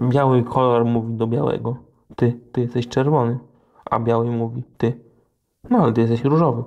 Biały kolor mówi do białego. Ty, ty jesteś czerwony. A biały mówi, ty. No ale ty jesteś różowy.